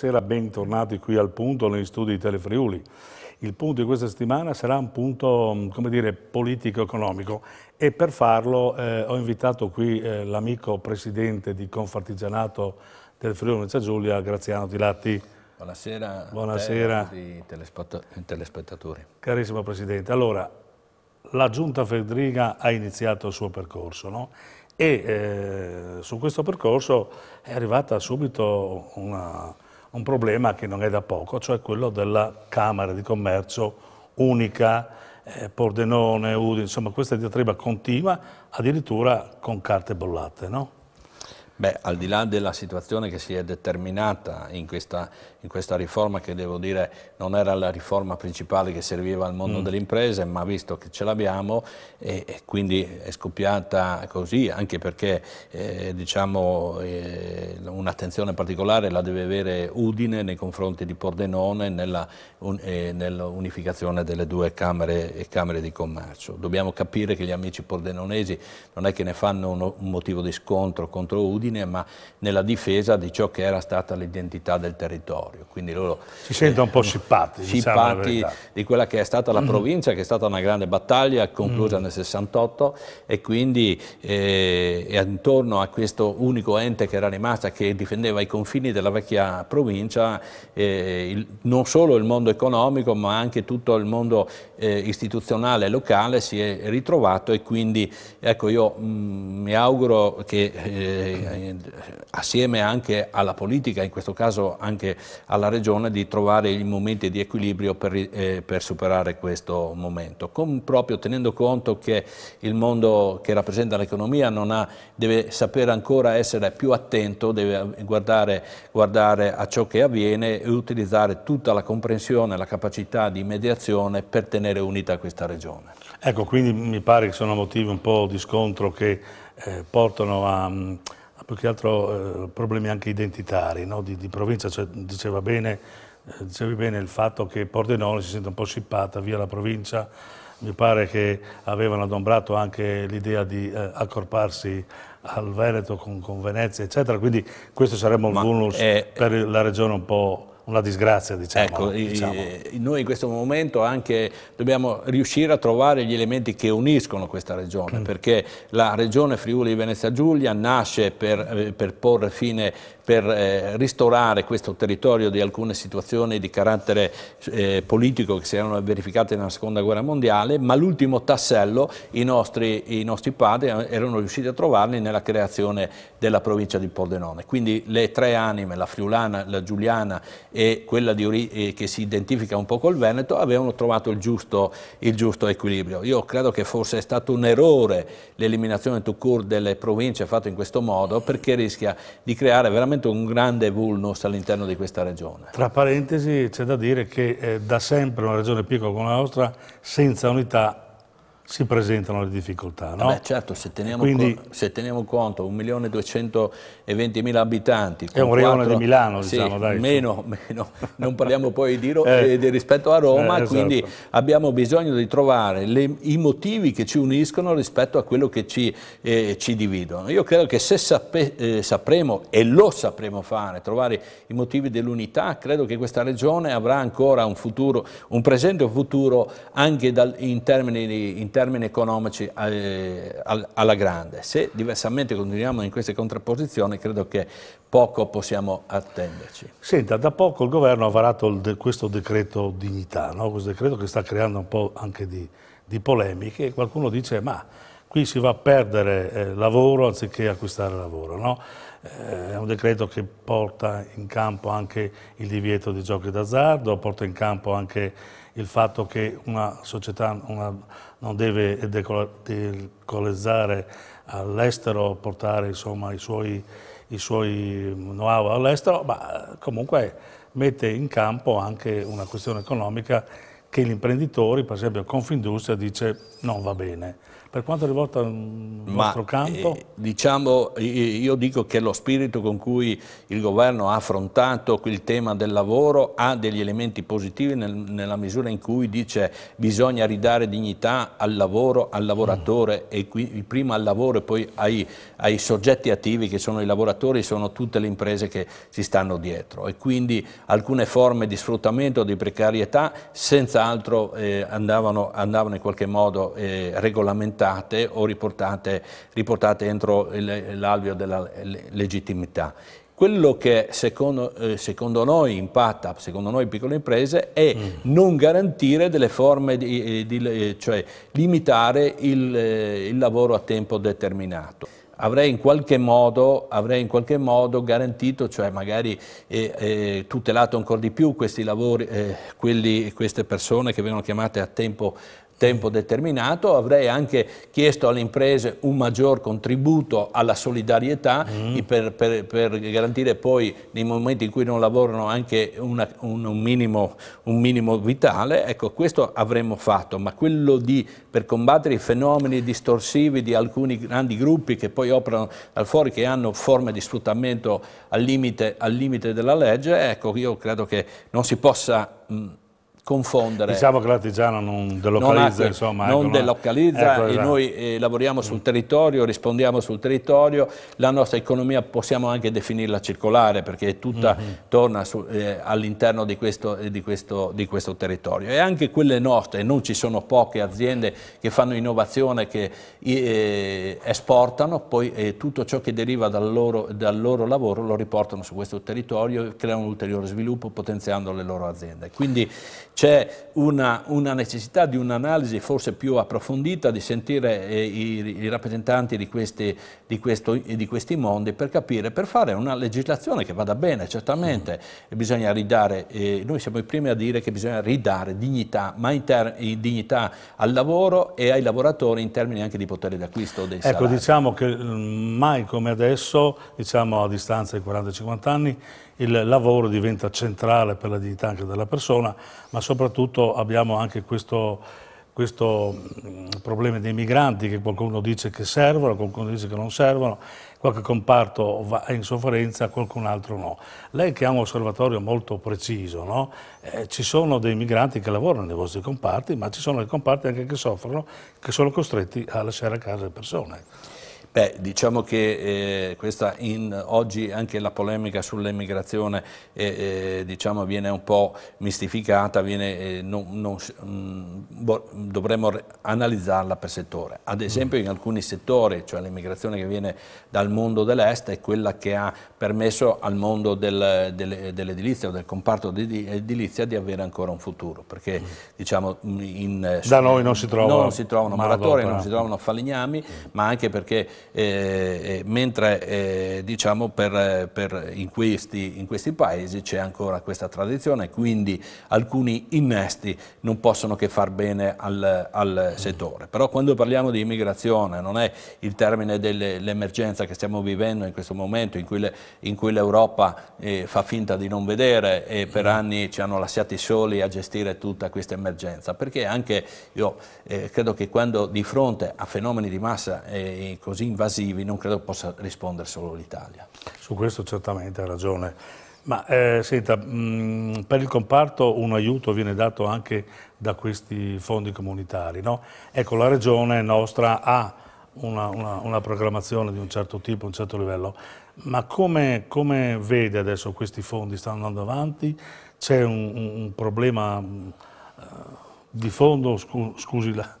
Buonasera, bentornati qui al punto negli studi di Telefriuli. Il punto di questa settimana sarà un punto, mm, come dire, politico-economico e per farlo eh, ho invitato qui eh, l'amico presidente di Confartigianato del Friuli Venezia Giulia, Graziano Tilatti. Buonasera, Buonasera. a tutti i telespettatori. Carissimo Presidente, allora la Giunta Fedriga ha iniziato il suo percorso no? e eh, su questo percorso è arrivata subito una, un problema che non è da poco, cioè quello della Camera di Commercio unica, eh, Pordenone, Udi, insomma questa diatriba continua addirittura con carte bollate. No? Beh, al di là della situazione che si è determinata in questa, in questa riforma, che devo dire non era la riforma principale che serviva al mondo mm. delle imprese, ma visto che ce l'abbiamo e, e, quindi è scoppiata così, anche perché eh, diciamo, eh, un'attenzione particolare la deve avere Udine nei confronti di Pordenone nella, un, eh, nell'unificazione delle due camere, camere, di commercio. Dobbiamo capire che gli amici pordenonesi non è che ne fanno uno, un motivo di scontro contro Udine, abitudine, ma nella difesa di ciò che era stata l'identità del territorio. Quindi loro si sentono eh, un po' scippati, eh, scippati diciamo di quella che è stata la mm. provincia, che è stata una grande battaglia conclusa mm. nel 68 e quindi eh, intorno a questo unico ente che era rimasta che difendeva i confini della vecchia provincia, eh, il, non solo il mondo economico ma anche tutto il mondo eh, istituzionale e locale si è ritrovato e quindi ecco io mh, mm, mi auguro che eh, eh, assieme anche alla politica, in questo caso anche alla Regione, di trovare i momenti di equilibrio per, eh, per superare questo momento, Con, proprio tenendo conto che il mondo che rappresenta l'economia deve sapere ancora essere più attento, deve guardare, guardare a ciò che avviene e utilizzare tutta la comprensione, la capacità di mediazione per tenere unita questa Regione. Ecco, quindi mi pare che sono motivi un po' di scontro che eh, portano a, più che altro eh, problemi anche identitari no? di, di, provincia, cioè, diceva bene, eh, dicevi bene il fatto che Pordenone si sente un po' scippata via la provincia, mi pare che avevano adombrato anche l'idea di eh, accorparsi al Veneto con, con, Venezia eccetera, quindi questo sarebbe un bonus è... Eh, per la regione un po' una disgrazia, diciamo. Ecco, diciamo. noi in questo momento anche dobbiamo riuscire a trovare gli elementi che uniscono questa regione, mm. perché la regione Friuli Venezia Giulia nasce per, eh, per porre fine per eh, ristorare questo territorio di alcune situazioni di carattere eh, politico che si erano verificate nella seconda guerra mondiale, ma l'ultimo tassello i nostri, i nostri padri eh, erano riusciti a trovarli nella creazione della provincia di Pordenone. Quindi le tre anime, la friulana, la giuliana e quella di, eh, che si identifica un po' col Veneto, avevano trovato il giusto, il giusto equilibrio. Io credo che fosse stato un errore l'eliminazione tout court delle province fatta in questo modo perché rischia di creare veramente veramente un grande vulnus all'interno di questa regione. Tra parentesi c'è da dire che eh, da sempre una regione piccola come la nostra senza unità si presentano le difficoltà. No? Beh, certo, se teniamo, Quindi, co se teniamo conto 1.220.000 abitanti... È un rione di Milano, sì, diciamo, dai. Meno, meno, non parliamo poi di, eh. eh, di rispetto a Roma, eh, esatto. quindi abbiamo bisogno di trovare le, i motivi che ci uniscono rispetto a quello che ci, eh, ci dividono. Io credo che se sape, eh, sapremo, e lo sapremo fare, trovare i motivi dell'unità, credo che questa regione avrà ancora un futuro, un presente futuro anche dal, in termini di in termini termini economici eh, alla grande. Se diversamente continuiamo in queste contrapposizioni credo che poco possiamo attenderci. Senta, da poco il governo ha varato de questo decreto dignità, no? questo decreto che sta creando un po' anche di, di polemiche e qualcuno dice ma qui si va a perdere eh, lavoro anziché acquistare lavoro. No? Eh, è un decreto che porta in campo anche il divieto di giochi d'azzardo, porta in campo anche il fatto che una società, una non deve decolonizzare all'estero, portare insomma, i suoi, i suoi know-how all'estero, ma comunque mette in campo anche una questione economica che gli imprenditori, per esempio Confindustria, dice non va bene. Per quanto riguarda il vostro campo? Eh, diciamo, io dico che lo spirito con cui il governo ha affrontato il tema del lavoro ha degli elementi positivi nel, nella misura in cui dice bisogna ridare dignità al lavoro, al lavoratore mm. e qui, prima al lavoro e poi ai, ai, soggetti attivi che sono i lavoratori, e sono tutte le imprese che ci stanno dietro e quindi alcune forme di sfruttamento, di precarietà senz'altro eh, andavano, andavano, in qualche modo eh, regolamentate aumentate o riportate, riportate entro l'alveo della legittimità. Quello che secondo, eh, secondo, noi impatta, secondo noi piccole imprese, è mm. non garantire delle forme, di, eh, di, eh, cioè limitare il, il lavoro a tempo determinato. Avrei in, modo, avrei in qualche modo, garantito, cioè magari eh, eh, tutelato ancora di più questi lavori, eh, quelli, queste persone che vengono chiamate a tempo tempo determinato, avrei anche chiesto alle imprese un maggior contributo alla solidarietà mm. per, per, per, garantire poi nei momenti in cui non lavorano anche una, un, un, minimo, un, minimo, vitale, ecco questo avremmo fatto, ma quello di per combattere i fenomeni distorsivi di alcuni grandi gruppi che poi operano dal fuori, che hanno forme di sfruttamento al limite, al limite della legge, ecco io credo che non si possa... Mh, mm, confondere. Diciamo che l'artigiano non delocalizza, non, insomma, non ecco, delocalizza ecco, esatto. noi eh, lavoriamo sul territorio, rispondiamo sul territorio, la nostra economia possiamo anche definirla circolare perché tutta mm -hmm. torna eh, all'interno di, eh, di, di questo, territorio e anche quelle nostre, non ci sono poche aziende che fanno innovazione, che eh, esportano, poi eh, tutto ciò che deriva dal loro, dal loro, lavoro lo riportano su questo territorio, e creano un ulteriore sviluppo potenziando le loro aziende. Quindi c'è una, una, necessità di un'analisi forse più approfondita, di sentire eh, i, i, rappresentanti di questi, di, questo, di questi, mondi per capire, per fare una legislazione che vada bene, certamente mm. bisogna ridare, eh, noi siamo i primi a dire che bisogna ridare dignità, ma dignità al lavoro e ai lavoratori in termini anche di potere d'acquisto dei ecco, salari. Ecco, diciamo che mm, mai come adesso, diciamo a distanza di 40-50 anni, il lavoro diventa centrale per la dignità anche della persona, ma soprattutto abbiamo anche questo, questo problema dei migranti che qualcuno dice che servono, qualcuno dice che non servono, qualche comparto va in sofferenza, qualcun altro no. Lei che ha un osservatorio molto preciso, no? eh, ci sono dei migranti che lavorano nei vostri comparti, ma ci sono dei comparti anche che soffrono, che sono costretti a lasciare a casa le persone. Beh, diciamo che eh, questa in, oggi anche la polemica sull'emigrazione eh, eh, diciamo viene un po' mistificata, viene, eh, non, non, mh, mm, dovremmo analizzarla per settore. Ad esempio mm. in alcuni settori, cioè l'emigrazione che viene dal mondo dell'est è quella che ha permesso al mondo del, del, dell'edilizia o del comparto di edilizia di avere ancora un futuro, perché mm. diciamo, in, da noi non si trovano, non si trovano non si trovano falegnami, mm. ma anche perché eh, eh, mentre eh, diciamo per, per in, questi, in, questi, paesi c'è ancora questa tradizione, quindi alcuni innesti non possono che far bene al, al settore. Però quando parliamo di immigrazione non è il termine dell'emergenza che stiamo vivendo in questo momento in cui l'Europa eh, fa finta di non vedere e per mm-hmm. anni ci hanno lasciati soli a gestire tutta questa emergenza, perché anche io eh, credo che quando di fronte a fenomeni di massa eh, così importanti invasivi, non credo possa rispondere solo l'Italia. Su questo certamente ha ragione. Ma eh, senta, mh, mm, per il comparto un aiuto viene dato anche da questi fondi comunitari, no? Ecco, la regione nostra ha una, una, una, programmazione di un certo tipo, un certo livello, ma come, come vede adesso questi fondi stanno andando avanti? C'è un, un, un, problema uh, di fondo, scu scusi la,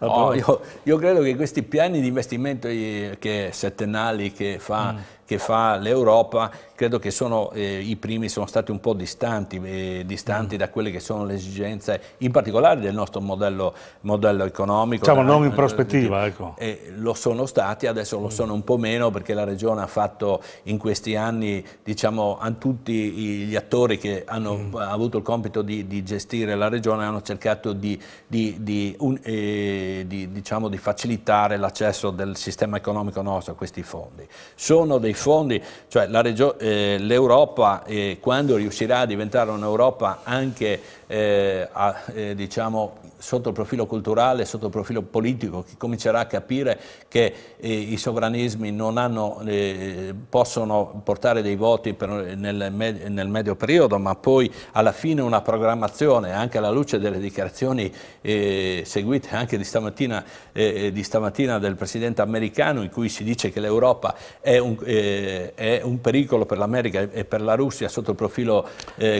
Oh, io, io, credo che questi piani di investimento eh, che, settennali che fa mm che fa l'Europa, credo che sono, eh, i primi sono stati un po' distanti, eh, distanti mm. da quelle che sono le esigenze, in particolare del nostro modello, modello economico. Diciamo, non eh, in prospettiva, eh, ecco. Eh, lo sono stati, adesso lo mm. sono un po' meno perché la Regione ha fatto in questi anni, diciamo, tutti gli attori che hanno mm. avuto il compito di, di, gestire la Regione hanno cercato di, di, un, eh, diciamo, di facilitare l'accesso del sistema economico nostro a questi fondi. Sono dei fondi, cioè eh, l'Europa eh, quando riuscirà a diventare un'Europa anche eh, a, eh, diciamo, sotto il profilo culturale, sotto il profilo politico, che comincerà a capire che eh, i sovranismi hanno, eh, possono portare dei voti per, nel, med nel, medio periodo, ma poi alla fine una programmazione, anche alla luce delle dichiarazioni eh, seguite anche di stamattina, eh, di stamattina, del Presidente americano, in cui si dice che l'Europa è, è, un pericolo per l'America e per la Russia sotto il profilo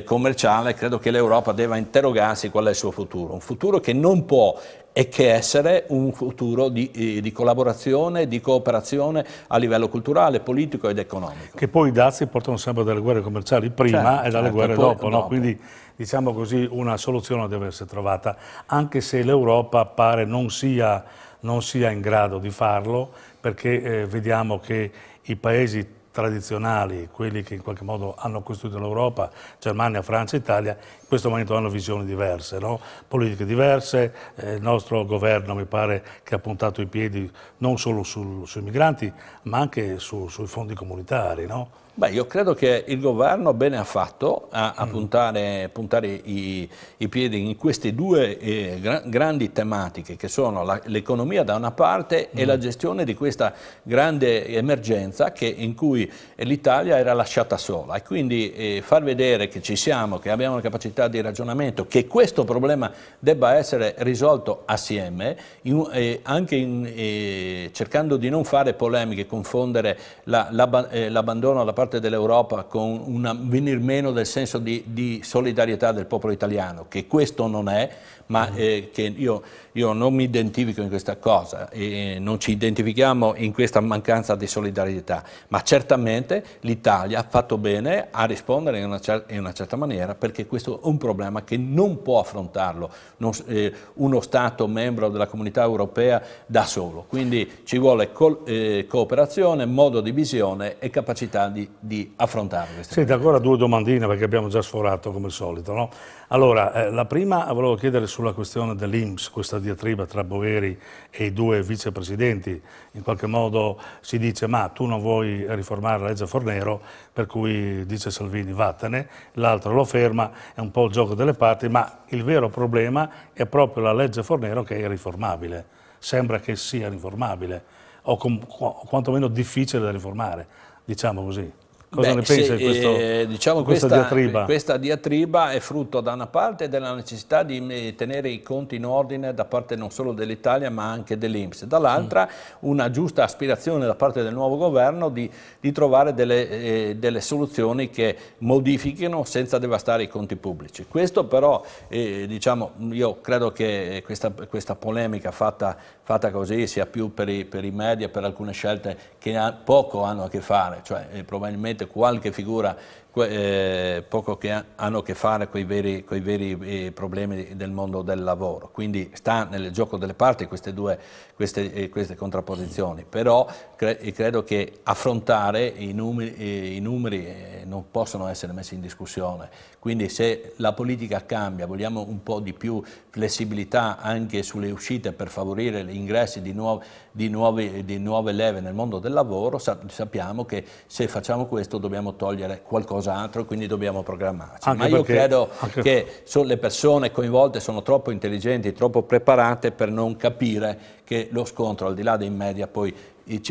commerciale, credo che l'Europa debba interrogarsi qual è il suo futuro, un futuro che non può e che essere un futuro di, eh, di, collaborazione, di cooperazione a livello culturale, politico ed economico. Che poi i dazi portano sempre dalle guerre commerciali prima certo, e dalle certo, guerre poi, dopo, no? dopo, quindi diciamo così una soluzione deve essere trovata, anche se l'Europa pare non sia, non sia, in grado di farlo, perché eh, vediamo che i paesi tradizionali, quelli che in qualche modo hanno costruito l'Europa, Germania, Francia, Italia, questo momento hanno visioni diverse, no? politiche diverse, eh, il nostro governo mi pare che ha puntato i piedi non solo sul, sui migranti ma anche su, sui fondi comunitari. No? Beh, io credo che il governo bene ha fatto a, a mm. puntare, puntare i, i, piedi in queste due eh, gra grandi tematiche che sono l'economia da una parte mm. e la mm. gestione di questa grande emergenza che, in cui l'Italia era lasciata sola e quindi eh, far vedere che ci siamo, che abbiamo la capacità capacità di ragionamento, che questo problema debba essere risolto assieme, in, eh, anche in, eh, cercando di non fare polemiche, confondere l'abbandono la, la, eh, da parte dell'Europa con un venir meno del senso di, di, solidarietà del popolo italiano, che questo non è, ma mm. eh, che io, io, non mi identifico in questa cosa, e non ci identifichiamo in questa mancanza di solidarietà, ma certamente l'Italia ha fatto bene a rispondere in una, in una certa maniera perché questo un problema che non può affrontarlo non, eh, uno Stato membro della comunità europea da solo. Quindi ci vuole co eh, cooperazione, modo di visione e capacità di, di affrontarlo. Senti, ancora due domandine perché abbiamo già sforato come al solito. No? Allora, eh, la prima volevo chiedere sulla questione dell'Inps, questa diatriba tra Boeri e i due vicepresidenti. In qualche modo si dice ma tu non vuoi riformare la legge Fornero, per cui dice Salvini vattene, l'altro lo ferma, è un po' il gioco delle parti, ma il vero problema è proprio la legge Fornero che è riformabile. Sembra che sia riformabile o, o quantomeno difficile da riformare, diciamo così. Cosa Beh, ne pensi se, di questo, eh, diciamo questa, questa, diatriba? Questa diatriba è frutto da una parte della necessità di eh, tenere i conti in ordine da parte non solo dell'Italia ma anche dell'Inps, dall'altra mm. una giusta aspirazione da parte del nuovo governo di, di trovare delle, eh, delle, soluzioni che modifichino senza devastare i conti pubblici. Questo però, eh, diciamo, io credo che questa, questa polemica fatta, fatta, così sia più per i, per i media, per alcune scelte che ha, poco hanno a che fare, cioè eh, probabilmente qualche figura eh, poco che hanno a che fare con i veri, coi veri eh, problemi del mondo del lavoro. Quindi sta nel gioco delle parti queste due queste, eh, queste contrapposizioni, però cre eh, credo che affrontare i numeri, eh, i numeri eh, non possono essere messi in discussione. Quindi se la politica cambia, vogliamo un po' di più flessibilità anche sulle uscite per favorire gli ingressi di, nuovi, di, nuovi, di nuove leve nel mondo del lavoro, sa sappiamo che se facciamo questo dobbiamo togliere qualcosa qualcos'altro, quindi dobbiamo programmarci. Anche Ma io perché, credo che le persone coinvolte sono troppo intelligenti, troppo preparate per non capire che lo scontro, al di là dei media, poi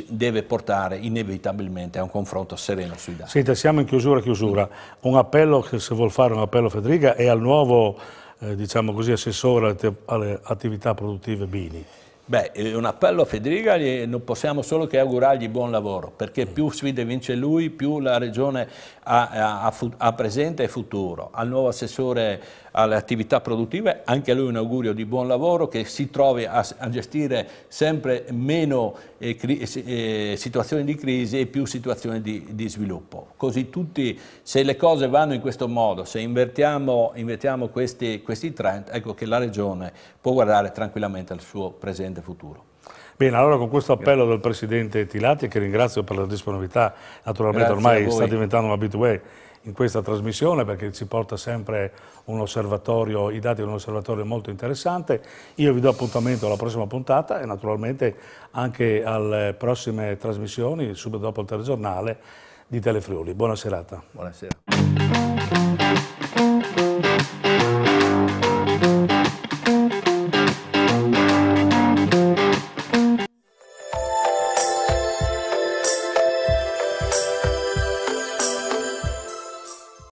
deve portare inevitabilmente a un confronto sereno sui dati. Senta, siamo in chiusura, chiusura. Un appello, se vuol fare un appello Federica, è al nuovo eh, diciamo così, assessore alle attività produttive Bini. Beh, eh, un appello a Federica, non possiamo solo che augurargli buon lavoro, perché più sfide vince lui, più la Regione ha, ha, ha presente e futuro. Al nuovo assessore alle attività produttive, anche a lui un augurio di buon lavoro, che si trovi a, a gestire sempre meno eh, cri, eh, eh, situazioni di crisi e più situazioni di, di, sviluppo. Così tutti, se le cose vanno in questo modo, se invertiamo, invertiamo questi, questi trend, ecco che la Regione può guardare tranquillamente al suo presente grande futuro. Bene, allora con questo appello del Presidente Tilati, che ringrazio per la disponibilità, naturalmente Grazie ormai sta diventando un abitué in questa trasmissione perché ci porta sempre un osservatorio, i dati di un osservatorio molto interessante. Io vi do appuntamento alla prossima puntata e naturalmente anche alle prossime trasmissioni, subito dopo il telegiornale di Telefriuli. Buona serata. Buonasera.